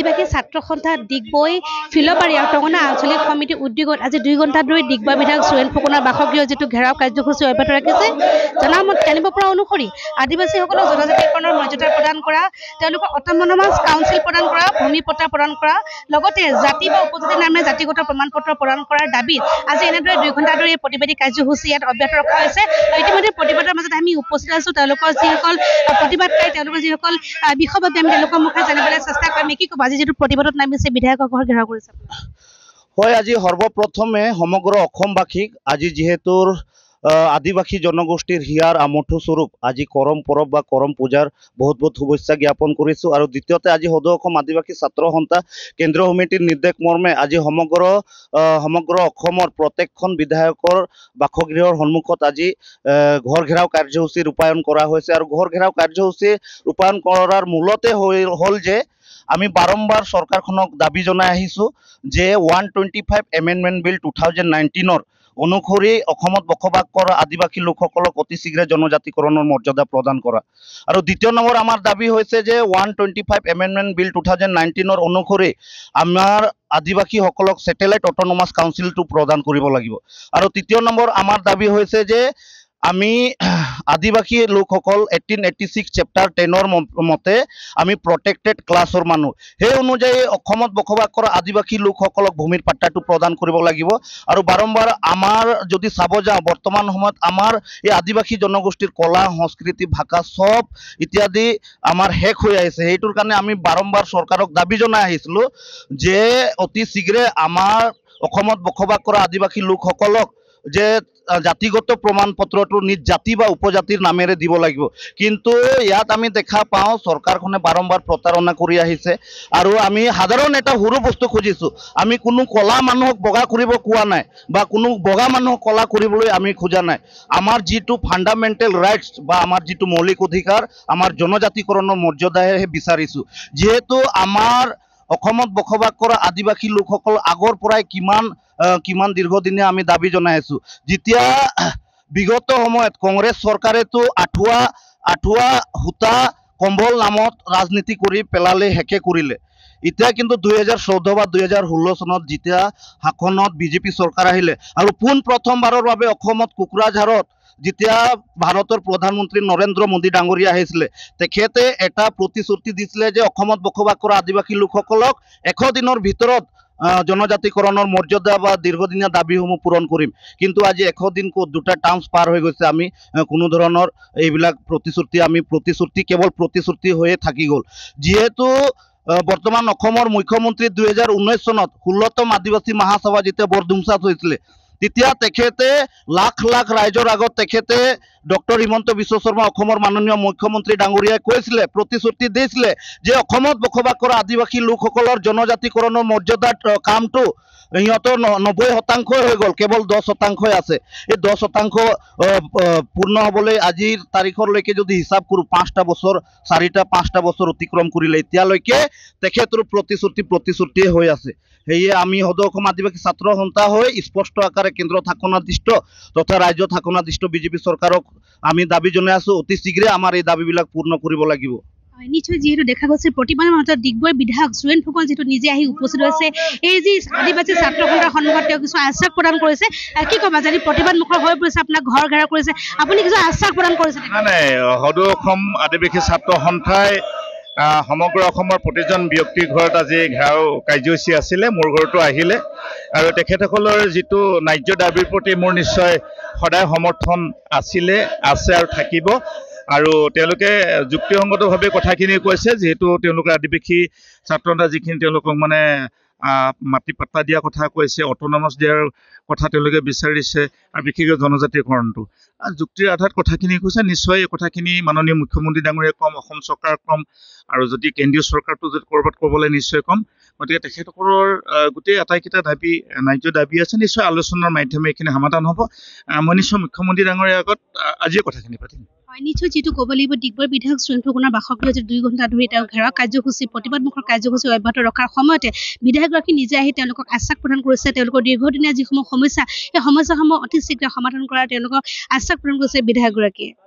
আদিবাসী ছাত্ৰ সন্থা ডিগবৈ ফিলবাৰী আৰু টঙনা আঞ্চলিক সমিতি উদ্যোগত আজি দুই ঘণ্টা ধৰি ডিগবৈ বিধায়ক সুৰেন ফুকনৰ বাসগৃহ যিটো ঘেৰাও কাৰ্যসূচী অব্যাহত ৰাখিছে জনাম জানিব পৰা অনুসৰি আদিবাসীসকলক জনজাতিকৰণৰ মৰ্যাদা প্ৰদান কৰা তেওঁলোকৰ অটনমাস কাউন্সিল প্ৰদান কৰা ভূমি পট্টা প্ৰদান কৰা লগতে জাতি বা উপজাতি নামে জাতিগত প্ৰমাণ পত্ৰ প্ৰদান কৰাৰ দাবীত আজি এনেদৰে দুই ঘণ্টা ধৰি এই প্ৰতিবাদী কাৰ্যসূচী ইয়াত অব্যাহত ৰখা হৈছে ইতিমধ্যে প্ৰতিবাদৰ মাজত আমি উপস্থিত আছোঁ তেওঁলোকৰ যিসকল প্ৰতিবাদকাৰী তেওঁলোকৰ যিসকল বিষয়ভাৱে আমি তেওঁলোকৰ মুখে জানিবলৈ চেষ্টা কৰিম কি ক'বা আজি যিটো প্ৰতিবাদত নামিছে বিধায়কসকল ঘেৰাও কৰিছে হয় আজি সৰ্বপ্ৰথমে সমগ্ৰ অসমবাসীক আজি যিহেতু আদিবাসী জনগোষ্ঠীৰ হিয়াৰ আমঠু স্বৰূপ আজি কৰম পৰৱ বা কৰম পূজাৰ বহুত বহুত শুভেচ্ছা জ্ঞাপন কৰিছোঁ আৰু দ্বিতীয়তে আজি সদৌ আদিবাসী ছাত্ৰ সন্থা কেন্দ্ৰীয় সমিতিৰ নিৰ্দেশ মৰ্মে আজি সমগ্ৰ সমগ্ৰ অসমৰ প্ৰত্যেকখন বিধায়কৰ বাসগৃহৰ সন্মুখত আজি ঘৰ ঘেৰাও কাৰ্যসূচী ৰূপায়ণ কৰা হৈছে আৰু ঘৰ ঘেৰাও কাৰ্যসূচী ৰূপায়ণ কৰাৰ মূলতে হ'ল যে আমি বাৰম্বাৰ চৰকাৰখনক দাবী জনাই আহিছো যে one twenty five amendment bill two thousand নাইণ্টিনৰ অনুসৰি অসমত বসবাস কৰা আদিবাসী লোকসকলক অতি শীঘ্ৰে জনজাতিকৰণৰ মৰ্যাদা প্ৰদান কৰা আৰু দ্বিতীয় নম্বৰ আমাৰ দাবী হৈছে যে one twenty five amendment bill two thousand নাইণ্টিনৰ অনুসৰি আমাৰ আদিবাসীসকলক ছেটেলাইট অট'নমাছ কাউঞ্চিলটো প্ৰদান কৰিব লাগিব আৰু তৃতীয় নম্বৰ আমাৰ দাবী হৈছে যে আমি আদিবাসী লোকসকল এইটিন এইটি ছিক্স চেপ্টাৰ টেনৰ মতে আমি প্ৰটেক্টেড ক্লাছৰ মানুহ সেই অনুযায়ী অসমত বসবাস কৰা আদিবাসী লোকসকলক ভূমিৰ পাট্টাটো প্ৰদান কৰিব লাগিব আৰু বাৰম্বাৰ আমাৰ যদি চাব যাওঁ বৰ্তমান সময়ত আমাৰ এই আদিবাসী জনগোষ্ঠীৰ কলা সংস্কৃতি ভাষা চব ইত্যাদি আমাৰ শেষ হৈ আহিছে সেইটোৰ কাৰণে আমি বাৰম্বাৰ চৰকাৰক দাবী জনাই আহিছিলোঁ যে অতি শীঘ্ৰে আমাৰ অসমত বসবাস কৰা আদিবাসী লোকসকলক যে জাতিগত প্ৰমাণপত্ৰটো নিজ জাতি বা উপজাতিৰ নামেৰে দিব লাগিব কিন্তু ইয়াত আমি দেখা পাওঁ চৰকাৰখনে বাৰম্বাৰ প্ৰতাৰণা কৰি আহিছে আৰু আমি সাধাৰণ এটা সৰু বস্তু খুজিছোঁ আমি কোনো কলা মানুহক বগা কৰিব কোৱা নাই বা কোনো বগা মানুহক কলা কৰিবলৈ আমি খোজা নাই আমাৰ যিটো ফাণ্ডামেণ্টেল ৰাইটছ বা আমাৰ যিটো মৌলিক অধিকাৰ আমাৰ জনজাতিকৰণৰ মৰ্যাদাহে বিচাৰিছোঁ যিহেতু আমাৰ অসমত বসবাস কৰা আদিবাসী লোকসকল আগৰ পৰাই কিমান কিমান দীৰ্ঘদিনীয়া আমি দাবী জনাই আছো যেতিয়া বিগত সময়ত কংগ্ৰেছ চৰকাৰেতো আঁঠুৱা আঁঠুৱা সূতা কম্বল নামত ৰাজনীতি কৰি পেলালে হেকে কৰিলে এতিয়া কিন্তু দুই হাজাৰ চৈধ্য বা দুই হাজাৰ ষোল্ল চনত যেতিয়া শাসনত বিজেপি চৰকাৰ আহিলে আৰু পোন প্ৰথমবাৰৰ বাবে অসমত কোকৰাঝাৰত যেতিয়া ভাৰতৰ প্ৰধানমন্ত্ৰী নৰেন্দ্ৰ মোদী ডাঙৰীয়া আহিছিলে তেখেতে এটা প্ৰতিশ্ৰুতি দিছিলে যে অসমত বসবাস কৰা আদিবাসী লোকসকলক এশ দিনৰ ভিতৰত জনজাতিকৰণৰ মৰ্যাদা বা দীৰ্ঘদিনীয়া দাবীসমূহ পূৰণ কৰিম কিন্তু আজি এশ দিন ক'ত দুটা টাৰ্মছ পাৰ হৈ গৈছে আমি কোনো ধৰণৰ এইবিলাক প্ৰতিশ্ৰুতি আমি প্ৰতিশ্ৰুতি কেৱল প্ৰতিশ্ৰুতি হৈয়ে থাকি গ'ল যিহেতু বৰ্তমান অসমৰ মুখ্যমন্ত্ৰী দুহেজাৰ ঊনৈছ চনত ষোল্লতম আদিবাসী মহাসভা যেতিয়া বৰডুমচাত হৈছিলে তেতিয়া তেখেতে লাখ লাখ ৰাইজৰ আগত তেখেতে ডক্টৰ হিমন্ত বিশ্ব শৰ্মা অসমৰ মাননীয় মুখ্যমন্ত্ৰী ডাঙৰীয়াই কৈছিলে প্ৰতিশ্ৰুতি দিছিলে যে বসবাস কৰা আদিবাসী লোকসকলৰ জনজাতিকৰণৰ মৰ্যাদাৰ কামটো সিহঁতৰ নব্বৈ শতাংশই হৈ গ'ল কেৱল দহ শতাংশই আছে এই দহ শতাংশ পূৰ্ণ হ'বলৈ আজিৰ তাৰিখলৈকে যদি হিচাপ কৰোঁ পাঁচটা বছৰ চাৰিটা পাঁচটা বছৰ অতিক্ৰম কৰিলে এতিয়ালৈকে তেখেতৰ প্ৰতিশ্ৰুতি প্ৰতিশ্ৰুতিয়ে হৈ আছে সেয়ে আমি সদৌ অসম আদিবাসী ছাত্ৰ সন্থা হৈ স্পষ্ট আকাৰে কেন্দ্ৰ থাকনাধিষ্ট তথা ৰাজ্য থাকনাধিষ্ট বিজেপি চৰকাৰক আমি দাবী জনাই আছো অতি শীঘ্ৰে আমাৰ এই দাবীবিলাক পূৰ্ণ কৰিব লাগিব নিশ্চয় যিহেতু দেখা গৈছে প্ৰতিমানৰ মাজত ডিগবৈ বিধায়ক সুৰেণ ফুকন যিহেতু নিজে আহি উপস্থিত হৈছে এই যি আদিবাসী ছাত্ৰ সংঘৰ সন্মুখত তেওঁ কিছু আশ্বাস প্ৰদান কৰিছে কি ক'ব যদি প্ৰতিবাদ মুখৰ হৈ পৰিছে আপোনাক ঘৰ ঘেৰা কৰিছে আপুনি কিছু আশ্বাস প্ৰদান কৰিছে নাই নাই সদৌ অসম আদিবাসী ছাত্ৰ সন্থাই সমগ্ৰ অসমৰ প্ৰতিজন ব্যক্তিৰ ঘৰত আজি ঘেৰাও কাৰ্যসূচী আছিলে মোৰ ঘৰতো আহিলে আৰু তেখেতসকলৰ যিটো ন্যায্য দাবীৰ প্ৰতি মোৰ নিশ্চয় সদায় সমৰ্থন আছিলে আছে আৰু থাকিব আৰু তেওঁলোকে যুক্তিসংগতভাৱে কথাখিনি কৈছে যিহেতু তেওঁলোকে আদিবাসী ছাত্ৰ নেতা যিখিনি তেওঁলোকক মানে মাটি পাত্তা দিয়াৰ কথা কৈছে অট'নমাছ দিয়াৰ কথা তেওঁলোকে বিচাৰিছে আৰু বিশেষকৈ জনজাতিকৰণটো আৰু যুক্তিৰ আধাৰত কথাখিনি কৈছে নিশ্চয় এই কথাখিনি মাননীয় মুখ্যমন্ত্ৰী ডাঙৰীয়াই ক'ম অসম চৰকাৰ ক'ম আৰু যদি কেন্দ্ৰীয় চৰকাৰটো যদি ক'ৰবাত ক'বলৈ নিশ্চয় ক'ম গতিকে তেখেতসকলৰ গোটেই আটাইকেইটা দাবী ন্যায্য দাবী আছে নিশ্চয় আলোচনাৰ মাধ্যমে এইখিনি সমাধান হ'ব মই নিশ্চয় মুখ্যমন্ত্ৰী ডাঙৰীয় আগত আজিয়ে কথাখিনি পাতিম হয় নিশ্চয় যিটো ক'ব লাগিব ডিগবৈ বিধায়ক সুৰেন্দ্ৰকুমাৰ বাসগৃহ যে দুই ঘণ্টা ধৰি তেওঁ ঘেৰাও কাৰ্যসূচী প্ৰতিবাদমুখৰ কাৰ্যসূচী অব্যাহত ৰখাৰ সময়তে বিধায়কগৰাকী নিজে আহি তেওঁলোকক আশ্বাস প্ৰদান কৰিছে তেওঁলোকৰ দীৰ্ঘদিনীয়া যিসমূহ সমস্যা সেই সমস্যাসমূহ অতি শীঘ্ৰে সমাধান কৰাৰ তেওঁলোকক আশ্বাস প্ৰদান কৰিছে বিধায়কগৰাকীয়ে